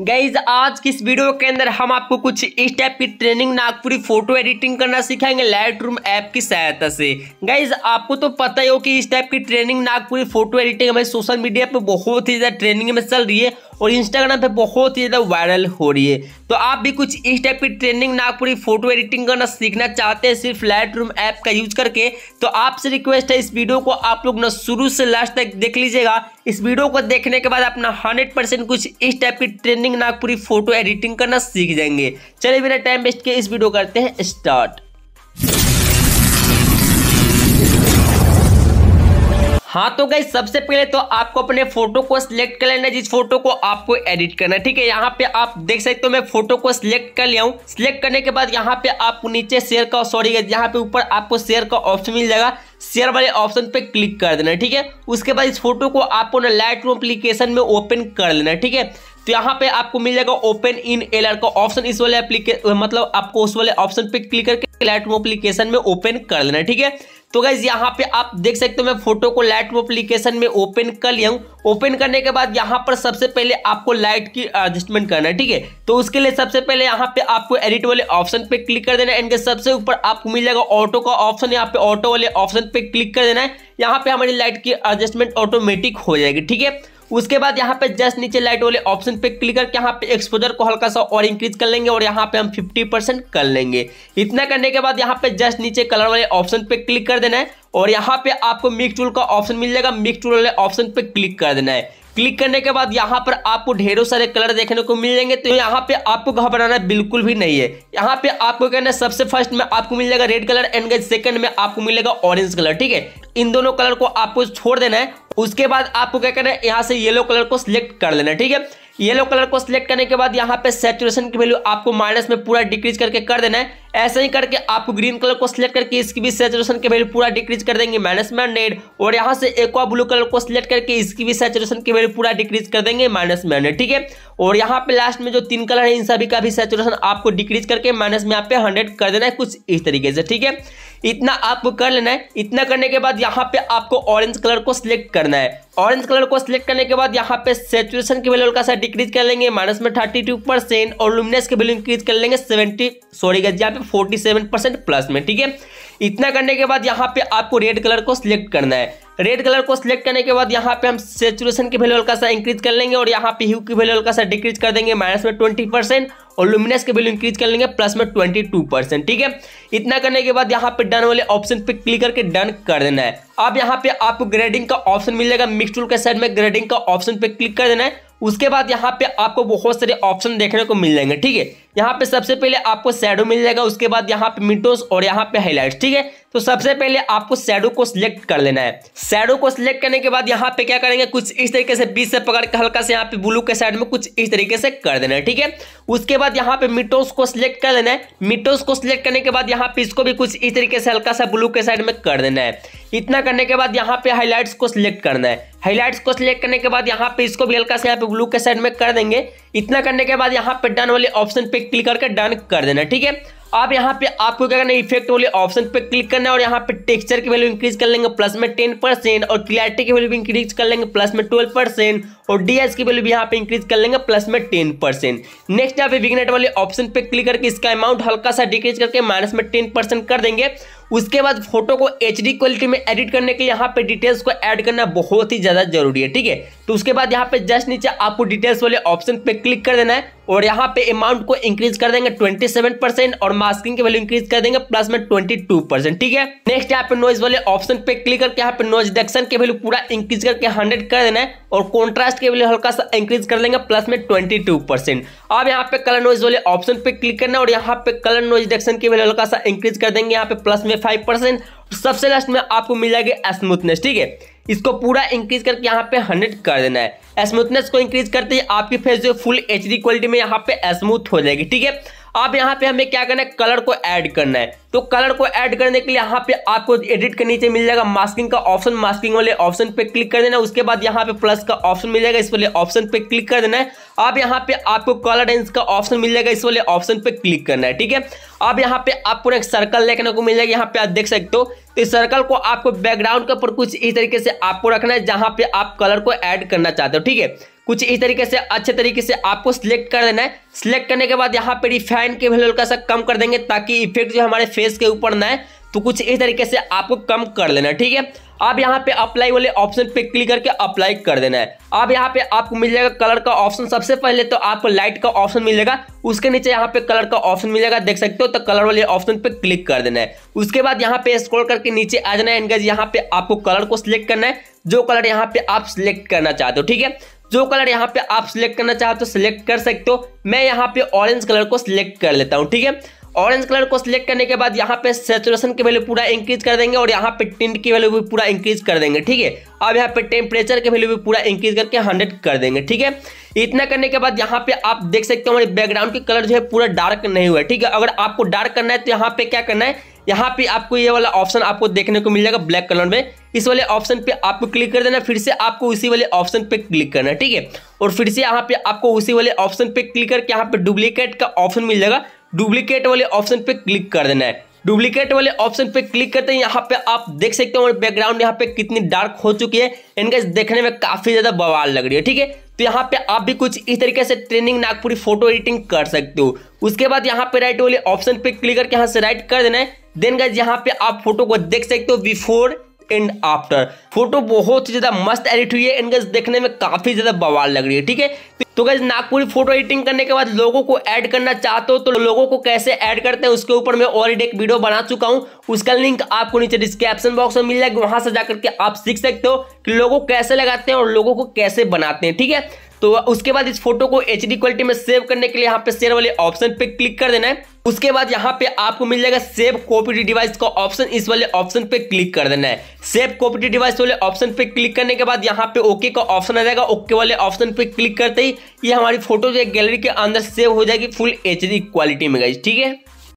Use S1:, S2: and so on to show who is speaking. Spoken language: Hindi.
S1: गईज आज की इस वीडियो के अंदर हम आपको कुछ इस टाइप की ट्रेनिंग नागपुरी फोटो एडिटिंग करना सिखाएंगे लाइट रूम ऐप की सहायता से गईज आपको तो पता ही हो कि इस टाइप की ट्रेनिंग नागपुरी फोटो एडिटिंग हमारे सोशल मीडिया पे बहुत ही ज़्यादा ट्रेनिंग में चल रही है और इंस्टाग्राम पे बहुत ही ज़्यादा वायरल हो रही है तो आप भी कुछ इस टाइप की ट्रेंडिंग नागपुरी फोटो एडिटिंग करना सीखना चाहते हैं सिर्फ लाइट रूम ऐप का यूज करके तो आपसे रिक्वेस्ट है इस वीडियो को आप लोग ना शुरू से लास्ट तक देख लीजिएगा इस वीडियो को देखने के बाद अपना हंड्रेड परसेंट कुछ इस टाइप की ट्रेंडिंग नागपुरी फोटो एडिटिंग करना सीख जाएंगे चलिए बिना टाइम वेस्ट के इस वीडियो करते हैं स्टार्ट हाँ तो गई सबसे पहले तो आपको अपने फोटो को सिलेक्ट कर लेना जिस फोटो को आपको एडिट करना है ठीक है यहाँ पे आप देख सकते हो मैं फोटो को सिलेक्ट कर लिया हूँ सिलेक्ट करने के बाद यहाँ पे आपको नीचे शेयर का सॉरी यहाँ पे ऊपर आपको शेयर का ऑप्शन मिल जाएगा शेयर वाले ऑप्शन पे क्लिक कर देना ठीक है उसके बाद इस फोटो को आपको ना लाइट रूम एप्लीकेशन में ओपन कर लेना ठीक है तो यहाँ पे आपको मिल जाएगा ओपन इन एलर का ऑप्शन इस वाले एप्लीके मतलब आपको उस वाले ऑप्शन पे क्लिक करके लाइट रूम एप्लीकेशन में ओपन कर लेना ठीक है तो गाइज यहाँ पे आप देख सकते हो मैं फोटो को लाइट एप्लीकेशन में ओपन कर लिया हूँ ओपन करने के बाद यहाँ पर सबसे पहले आपको लाइट की एडजस्टमेंट करना है ठीक है तो उसके लिए सबसे पहले यहाँ पे आपको एडिट वाले ऑप्शन पे क्लिक कर देना है इनके सबसे ऊपर आपको मिल जाएगा ऑटो का ऑप्शन यहाँ पे ऑटो वाले ऑप्शन पे क्लिक कर देना है यहाँ पे हमारी लाइट की एडजस्टमेंट ऑटोमेटिक हो जाएगी ठीक है उसके बाद यहाँ पे जस्ट नीचे लाइट वाले ऑप्शन पे क्लिक करके यहाँ पे एक्सपोजर को हल्का सा और इंक्रीज कर लेंगे और यहाँ पे हम 50 परसेंट कर लेंगे इतना करने के बाद यहाँ पे जस्ट नीचे कलर वाले ऑप्शन पे क्लिक कर देना है और यहाँ पे आपको मिक्स टूल का ऑप्शन मिल जाएगा मिक्स टूल वाले ऑप्शन पे क्लिक कर देना है क्लिक करने के बाद यहाँ पर आपको ढेरों सारे कलर देखने को मिल जाएंगे तो यहाँ पे आपको घबराना बिल्कुल भी नहीं है यहाँ पे आपको कहना है सबसे फर्स्ट में आपको मिल जाएगा रेड कलर एंड सेकंड में आपको मिलेगा ऑरेंज कलर ठीक है इन दोनों कलर को आपको छोड़ देना है उसके बाद आपको क्या करना है यहाँ से येलो कलर को सिलेक्ट कर लेना ठीक है येलो कलर को सिलेक्ट करने के बाद यहाँ पे सेचुरेशन की वैल्यू आपको माइनस में पूरा डिक्रीज करके कर देना है ऐसे ही करके आपको ग्रीन कलर को सिलेक्ट करके इसकी भी सेचुरेशन की वैल्यू पूरा डिक्रीज कर देंगे माइनस में हंड्रेड और यहाँ से एक्वा ब्लू कलर को सिलेक्ट करके इसकी भी सेचुरेशन की वैल्यू पूरा डिक्रीज कर देंगे माइनस में हंड्रेड ठीक है और यहाँ पे लास्ट में जो तीन कलर है इन सभी का भी सेचुरेशन आपको डिक्रीज करके माइनस में यहाँ पे हंड्रेड कर देना है कुछ इस तरीके से ठीक है इतना आपको कर लेना है इतना करने के बाद यहाँ पे आपको ऑरेंज कलर को सिलेक्ट करना है ऑरेंज कलर को सिलेक्ट करने के बाद यहाँ पे सेचुरेशन की वैल्यू का सा डिक्रीज कर लेंगे माइनस में थर्टी टू परसेंट और लुमिनेस की वैल्यू इंक्रीज कर लेंगे सेवेंटी सॉरी गज यहाँ पे फोर्टी प्लस में ठीक है इतना करने के बाद यहाँ पे आपको रेड कलर को सिलेक्ट करना है रेड कलर को सिलेक्ट करने के बाद यहाँ पे हम सेचुरेशन के वैल्यू हल्का सा इंक्रीज कर लेंगे और यहाँ पे ह्यू की वैल्यू हल्का सा डिक्रीज कर देंगे माइनस में ट्वेंटी परसेंट और लुमिनस के वैल्यू इंक्रीज कर लेंगे प्लस में ट्वेंटी टू परसेंट ठीक है इतना करने के बाद यहाँ पे डन वाले ऑप्शन पे क्लिक करके डन कर देना है अब यहाँ पे आपको ग्रेडिंग का ऑप्शन मिल जाएगा मिक्स टूल के साइड में ग्रेडिंग का ऑप्शन पे क्लिक कर देना है उसके बाद यहाँ पे आपको बहुत सारे ऑप्शन देखने को मिल जाएंगे ठीक है यहाँ पे सबसे पहले आपको सैडो मिल जाएगा उसके बाद यहाँ पे मिटोस और यहाँ पे हाईलाइट ठीक है तो सबसे पहले आपको सैडो को सिलेक्ट कर लेना है सैडो को सिलेक्ट करने के बाद यहाँ पे क्या करेंगे कुछ इस तरीके से बीच से पकड़ के हल्का से यहाँ पे ब्लू के साइड में कुछ इस तरीके से कर देना है ठीक है उसके बाद यहाँ पे मिटोस को सिलेक्ट कर लेना है मिटोस को सिलेक्ट करने के बाद यहाँ पे इसको भी कुछ इस तरीके से हल्का सा ब्लू के साइड में कर देना है इतना करने के बाद यहाँ पे हाईलाइट्स को सिलेक्ट करना है हाईलाइट्स को सिलेक्ट करने के बाद यहाँ पे इसको भी हल्का से यहाँ पे ब्लू के साइड में कर देंगे इतना करने के बाद यहाँ पे डन वाले ऑप्शन पे क्लिक करके डन कर देना ठीक है आप यहाँ पे आपको क्या करना है इफेक्ट वाले ऑप्शन पे क्लिक करना है और यहाँ पे टेक्सचर की वैल्यू इंक्रीज कर लेंगे प्लस में टेन परसेंट और क्लैरिटी की वैल्यू इंक्रीज कर लेंगे प्लस में ट्वेल्व परसेंट और डी एस की वैल्यू भी यहाँ पे इंक्रीज कर लेंगे प्लस में टेन परसेंट नेक्स्ट यहाँ पे विगनेट वाले ऑप्शन पे क्लिक करके इसका अमाउंट हल्का सा डिक्रीज करके माइनस में टेन परसेंट कर देंगे उसके बाद फोटो को एच डी क्वालिटी में एडिट करने के लिए यहाँ पे डिटेल्स को ऐड करना बहुत ही ज़्यादा जरूरी है ठीक है तो उसके बाद यहाँ पे जस्ट नीचे आपको डिटेल्स वाले ऑप्शन पे क्लिक कर देना है और यहाँ पे अमाउंट को इंक्रीज कर देंगे 27 परसेंट और मास्किंग की वैल्यू इंक्रीज कर देंगे प्लस में 22 परसेंट ठीक है नेक्स्ट यहाँ पे नॉइज वाले ऑप्शन पे क्लिक करके यहाँ पे नॉइज डिडक्शन की वैल्यू पूरा इंक्रीज करके हंड्रेड कर देना है और कॉन्ट्रास्ट इंटरेस्ट के लिए हल्का सा इंक्रीज कर लेंगे प्लस में ट्वेंटी टू परसेंट अब यहाँ पे कलर नॉइज वाले ऑप्शन पे क्लिक करना और यहाँ पे कलर नॉइज डिटेक्शन के लिए हल्का सा इंक्रीज कर देंगे यहाँ पे प्लस में फाइव परसेंट सबसे लास्ट में आपको मिल जाएगी स्मूथनेस ठीक है इसको पूरा इंक्रीज करके यहाँ पे हंड्रेड कर देना है स्मूथनेस को इंक्रीज करते ही आपकी फेस जो फुल एच क्वालिटी में यहाँ पे स्मूथ हो जाएगी ठीक है अब यहाँ पे हमें क्या करना है कलर को ऐड करना है तो कलर को ऐड करने के लिए यहाँ पे आपको एडिट के नीचे मिल जाएगा मास्किंग का ऑप्शन मास्किंग वाले ऑप्शन पे क्लिक कर देना उसके बाद यहाँ पे प्लस का ऑप्शन मिल जाएगा इस वाले ऑप्शन पे क्लिक कर देना है अब यहाँ पे आपको कलर रेंज का ऑप्शन मिल जाएगा इस वाले ऑप्शन पे क्लिक करना है ठीक है अब यहाँ पे आपको एक सर्कल देखने को मिल जाएगा यहाँ पे आप देख सकते हो तो इस सर्कल को आपको बैकग्राउंड के ऊपर कुछ इस तरीके से आपको रखना है जहाँ पे आप कलर को ऐड करना चाहते हो ठीक है कुछ इस तरीके से अच्छे तरीके से आपको सिलेक्ट कर देना है सिलेक्ट करने के बाद यहाँ पे रिफाइन के वैल्यू हल्का सा कम कर देंगे ताकि इफेक्ट जो हमारे फेस के ऊपर ना है तो कुछ इस तरीके से आपको कम कर लेना है ठीक है आप यहाँ पे अप्लाई वाले ऑप्शन पे क्लिक करके अप्लाई कर देना है अब यहाँ पे आपको मिल जाएगा कलर का ऑप्शन सबसे पहले तो आपको लाइट का ऑप्शन मिल जाएगा उसके नीचे यहाँ पे कलर का ऑप्शन मिल जाएगा देख सकते हो तो कलर वाले ऑप्शन पे क्लिक कर देना है उसके बाद यहाँ पे स्क्रॉल करके नीचे आ जाना है एंगज यहाँ पे आपको कलर को सिलेक्ट करना है जो कलर यहाँ पे आप सिलेक्ट करना चाहते हो ठीक है जो कलर यहाँ पे आप सिलेक्ट करना चाहते हो सिलेक्ट कर सकते हो मैं यहाँ पे ऑरेंज कलर को सिलेक्ट कर लेता हूँ ठीक है ऑरेंज कलर को सिलेक्ट करने के बाद यहाँ पे सेचुरेशन की वैल्यू पूरा इंक्रीज कर देंगे और यहाँ पे टिंट की वैल्यू भी पूरा इंक्रीज कर देंगे ठीक है अब यहाँ पे टेम्परेचर की वैल्यू भी पूरा इंक्रीज करके हंड्रेड कर देंगे ठीक है इतना करने के बाद यहाँ पे आप देख सकते हो हमारे बैकग्राउंड के कलर जो है पूरा डार्क नहीं हुआ है ठीक है अगर आपको डार्क करना है तो यहाँ पे क्या करना है यहाँ पे आपको ये वाला ऑप्शन आपको देखने को मिल जाएगा ब्लैक कलर में इस वाले ऑप्शन पे आपको क्लिक कर देना फिर से आपको उसी वाले ऑप्शन पे क्लिक करना है ठीक है और फिर से यहाँ पे आपको उसी वाले ऑप्शन पे क्लिक करके यहाँ पे डुप्लीकेट का ऑप्शन मिल जाएगा डुप्लीकेट वाले ऑप्शन पे क्लिक कर देना है डुप्लीकेट वाले ऑप्शन पे क्लिक करते हैं यहाँ पे आप देख सकते हो बैकग्राउंड यहाँ पे कितनी डार्क हो चुकी है इनका देखने में काफी ज्यादा बवाल लग रही है ठीक है तो यहाँ पे आप भी कुछ इस तरीके से ट्रेनिंग नागपुरी फोटो एडिटिंग कर सकते हो उसके बाद यहाँ पे राइट वाले ऑप्शन पे क्लिक करके यहाँ से राइट कर देना है देन गाइज यहाँ पे आप फोटो को देख सकते हो बिफोर एंड आफ्टर फोटो बहुत ही ज्यादा मस्त एडिट हुई है एंड गज देखने में काफी ज्यादा बवाल लग रही है ठीक है तो गैस नागपुरी फोटो एडिटिंग करने के बाद लोगों को ऐड करना चाहते हो तो लोगों को कैसे ऐड करते हैं उसके ऊपर मैं ऑलरेडी एक वीडियो बना चुका हूं उसका लिंक आपको नीचे डिस्क्रिप्शन बॉक्स में मिल जाएगा वहां से जाकर के आप सीख सकते हो कि लोगों कैसे लगाते हैं और लोगों को कैसे बनाते हैं ठीक है तो उसके बाद इस फोटो को एच क्वालिटी में सेव करने के लिए यहाँ पे शेयर वाले ऑप्शन पे क्लिक कर देना है उसके बाद यहाँ पे आपको मिल जाएगा सेव कॉपी डिवाइस का ऑप्शन इस वाले ऑप्शन पे क्लिक कर देना है सेव कॉपी डिवाइस वाले ऑप्शन पे क्लिक करने के बाद यहाँ पे ओके का ऑप्शन आ जाएगा ओके वाले ऑप्शन पे क्लिक करते ही ये हमारी फोटो जो है गैलरी के अंदर सेव हो जाएगी फुल एच क्वालिटी में गई ठीक है